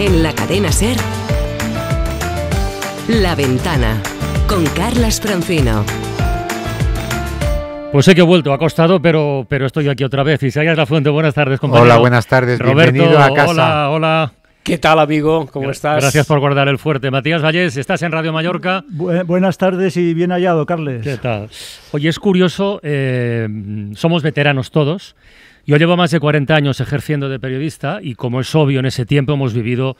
en la cadena Ser. La Ventana con Carlas Francino. Pues sé que he vuelto, acostado, costado, pero, pero estoy aquí otra vez. Y hayas La Fuente, buenas tardes, compañero. Hola, buenas tardes, Roberto, bienvenido a casa. Hola, hola. ¿Qué tal, amigo? ¿Cómo estás? Gracias por guardar el fuerte. Matías Vallés, estás en Radio Mallorca. Eh, buenas tardes y bien hallado, Carles. ¿Qué tal? Oye, es curioso, eh, somos veteranos todos, yo llevo más de 40 años ejerciendo de periodista y como es obvio, en ese tiempo hemos vivido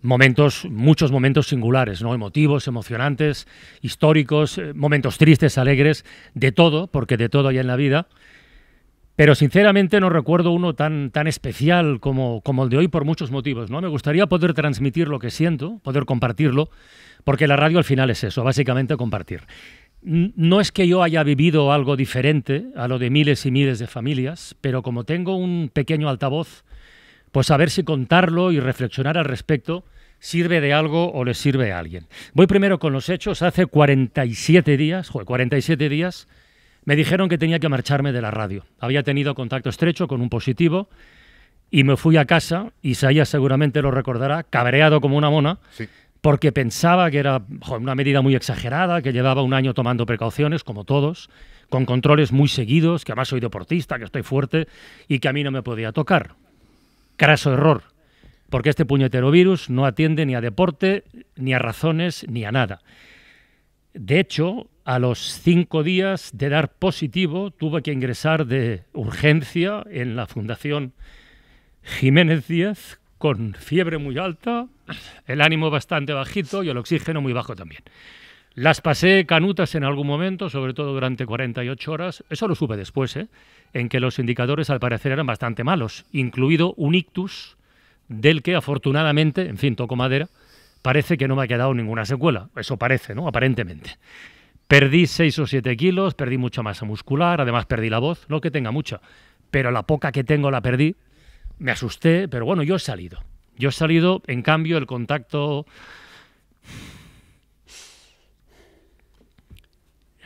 momentos, muchos momentos singulares, ¿no? emotivos, emocionantes, históricos, eh, momentos tristes, alegres, de todo, porque de todo hay en la vida. Pero sinceramente no recuerdo uno tan, tan especial como, como el de hoy por muchos motivos. ¿no? Me gustaría poder transmitir lo que siento, poder compartirlo, porque la radio al final es eso, básicamente compartir. No es que yo haya vivido algo diferente a lo de miles y miles de familias, pero como tengo un pequeño altavoz, pues a ver si contarlo y reflexionar al respecto sirve de algo o le sirve a alguien. Voy primero con los hechos. Hace 47 días, 47 días, me dijeron que tenía que marcharme de la radio. Había tenido contacto estrecho con un positivo y me fui a casa, Isaías seguramente lo recordará, cabreado como una mona, sí porque pensaba que era una medida muy exagerada, que llevaba un año tomando precauciones, como todos, con controles muy seguidos, que además soy deportista, que estoy fuerte y que a mí no me podía tocar. Craso error, porque este puñetero virus no atiende ni a deporte, ni a razones, ni a nada. De hecho, a los cinco días de dar positivo, tuve que ingresar de urgencia en la Fundación Jiménez Díaz con fiebre muy alta, el ánimo bastante bajito y el oxígeno muy bajo también. Las pasé canutas en algún momento, sobre todo durante 48 horas, eso lo supe después, ¿eh? en que los indicadores al parecer eran bastante malos, incluido un ictus del que afortunadamente, en fin, toco madera, parece que no me ha quedado ninguna secuela, eso parece, ¿no? Aparentemente. Perdí 6 o 7 kilos, perdí mucha masa muscular, además perdí la voz, no que tenga mucha, pero la poca que tengo la perdí me asusté, pero bueno, yo he salido. Yo he salido, en cambio, el contacto...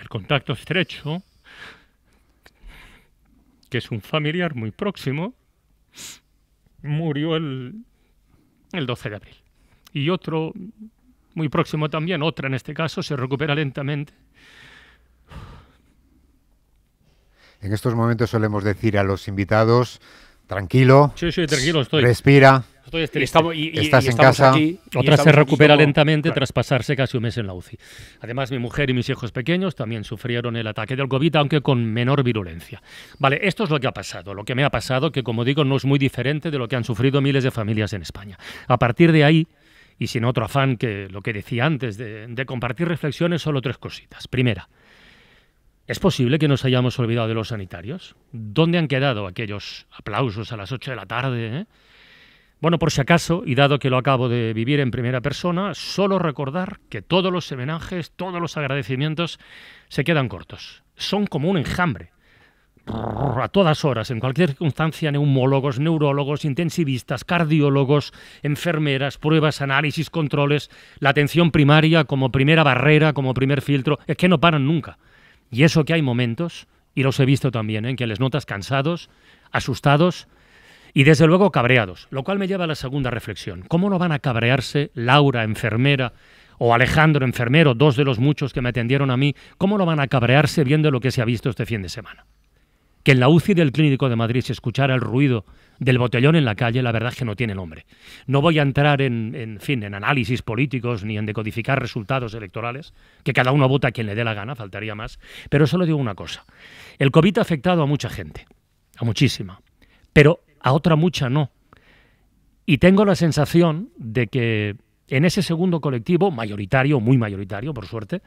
El contacto estrecho, que es un familiar muy próximo, murió el, el 12 de abril. Y otro muy próximo también, otra en este caso, se recupera lentamente. En estos momentos solemos decir a los invitados tranquilo. Respira. Estoy y Estás en casa. Otra se recupera lentamente tras pasarse casi un mes en la UCI. Además, mi mujer y mis hijos pequeños también sufrieron el ataque del COVID, aunque con menor virulencia. Vale, esto es lo que ha pasado, lo que me ha pasado, que como digo, no es muy diferente de lo que han sufrido miles de familias en España. A partir de ahí, y sin otro afán que lo que decía antes de, de compartir reflexiones, solo tres cositas. Primera, ¿Es posible que nos hayamos olvidado de los sanitarios? ¿Dónde han quedado aquellos aplausos a las 8 de la tarde? Eh? Bueno, por si acaso, y dado que lo acabo de vivir en primera persona, solo recordar que todos los homenajes, todos los agradecimientos se quedan cortos. Son como un enjambre. A todas horas, en cualquier circunstancia, neumólogos, neurólogos, intensivistas, cardiólogos, enfermeras, pruebas, análisis, controles, la atención primaria como primera barrera, como primer filtro, es que no paran nunca. Y eso que hay momentos, y los he visto también, ¿eh? en que les notas cansados, asustados y desde luego cabreados, lo cual me lleva a la segunda reflexión. ¿Cómo no van a cabrearse Laura, enfermera, o Alejandro, enfermero, dos de los muchos que me atendieron a mí? ¿Cómo no van a cabrearse viendo lo que se ha visto este fin de semana? que en la UCI del Clínico de Madrid se escuchara el ruido del botellón en la calle, la verdad es que no tiene nombre. No voy a entrar en, fin, en análisis políticos ni en decodificar resultados electorales, que cada uno vota a quien le dé la gana, faltaría más, pero solo digo una cosa. El COVID ha afectado a mucha gente, a muchísima, pero a otra mucha no. Y tengo la sensación de que en ese segundo colectivo, mayoritario, muy mayoritario, por suerte,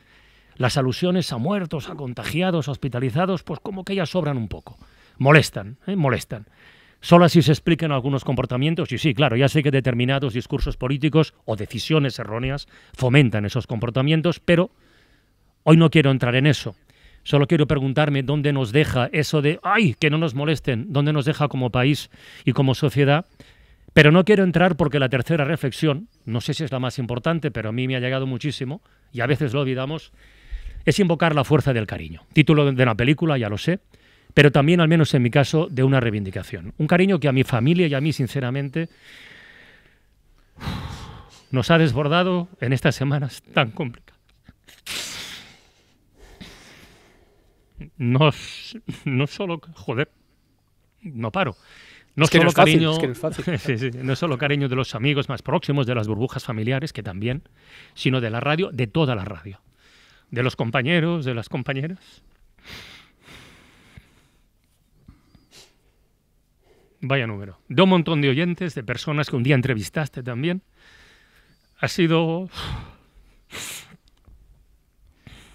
las alusiones a muertos, a contagiados, a hospitalizados, pues como que ya sobran un poco. Molestan, ¿eh? molestan. Solo así se explican algunos comportamientos y sí, claro, ya sé que determinados discursos políticos o decisiones erróneas fomentan esos comportamientos, pero hoy no quiero entrar en eso. Solo quiero preguntarme dónde nos deja eso de, ay, que no nos molesten, dónde nos deja como país y como sociedad. Pero no quiero entrar porque la tercera reflexión, no sé si es la más importante, pero a mí me ha llegado muchísimo y a veces lo olvidamos, es invocar la fuerza del cariño. Título de la película, ya lo sé, pero también, al menos en mi caso, de una reivindicación. Un cariño que a mi familia y a mí, sinceramente, nos ha desbordado en estas semanas tan complicadas. No, solo, joder, no paro. No solo cariño, no solo cariño de los amigos más próximos, de las burbujas familiares, que también, sino de la radio, de toda la radio de los compañeros, de las compañeras. Vaya número. De un montón de oyentes, de personas que un día entrevistaste también. Ha sido...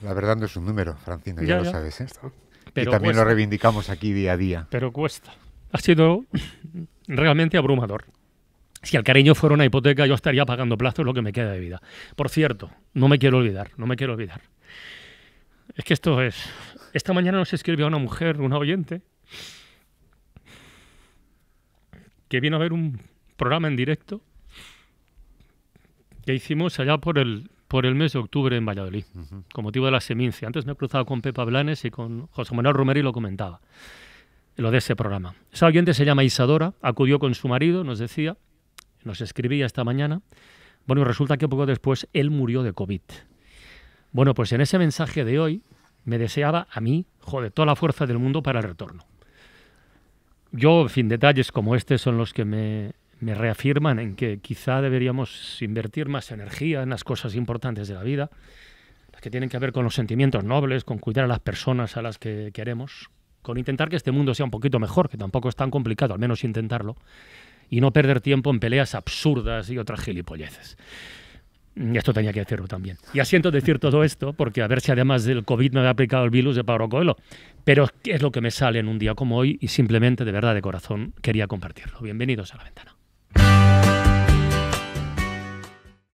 La verdad no es un número, Francino, ya, lo sabes. esto. ¿eh? Pero y también lo reivindicamos aquí día a día. Pero cuesta. Ha sido realmente abrumador. Si el cariño fuera una hipoteca, yo estaría pagando plazos lo que me queda de vida. Por cierto, no me quiero olvidar, no me quiero olvidar. Es que esto es. Esta mañana nos escribió una mujer, una oyente, que vino a ver un programa en directo que hicimos allá por el, por el mes de octubre en Valladolid, con motivo de la semincia. Antes me he cruzado con Pepa Blanes y con José Manuel Romero y lo comentaba, lo de ese programa. Esa oyente se llama Isadora, acudió con su marido, nos decía, nos escribía esta mañana. Bueno, resulta que poco después él murió de COVID. Bueno, pues en ese mensaje de hoy me deseaba a mí, joder, toda la fuerza del mundo para el retorno. Yo, en fin, detalles como este son los que me, me reafirman en que quizá deberíamos invertir más energía en las cosas importantes de la vida, las que tienen que ver con los sentimientos nobles, con cuidar a las personas a las que queremos, con intentar que este mundo sea un poquito mejor, que tampoco es tan complicado, al menos intentarlo, y no perder tiempo en peleas absurdas y otras gilipolleces. Mm, esto tenía que decirlo también. Y asiento decir todo esto, porque a ver si además del COVID me había aplicado el virus de Pablo Coelho. Pero es lo que me sale en un día como hoy y simplemente, de verdad, de corazón, quería compartirlo. Bienvenidos a la ventana.